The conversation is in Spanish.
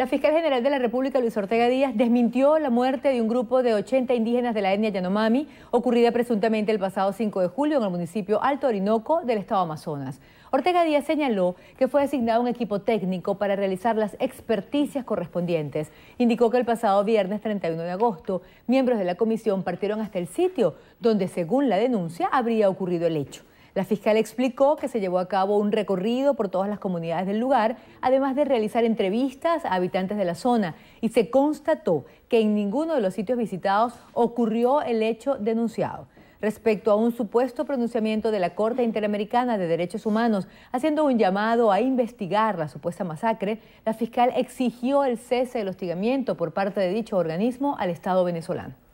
La fiscal general de la República, Luis Ortega Díaz, desmintió la muerte de un grupo de 80 indígenas de la etnia Yanomami, ocurrida presuntamente el pasado 5 de julio en el municipio Alto Orinoco del estado Amazonas. Ortega Díaz señaló que fue asignado un equipo técnico para realizar las experticias correspondientes. Indicó que el pasado viernes 31 de agosto, miembros de la comisión partieron hasta el sitio donde, según la denuncia, habría ocurrido el hecho. La fiscal explicó que se llevó a cabo un recorrido por todas las comunidades del lugar, además de realizar entrevistas a habitantes de la zona, y se constató que en ninguno de los sitios visitados ocurrió el hecho denunciado respecto a un supuesto pronunciamiento de la Corte Interamericana de Derechos Humanos, haciendo un llamado a investigar la supuesta masacre, la fiscal exigió el cese del hostigamiento por parte de dicho organismo al Estado venezolano.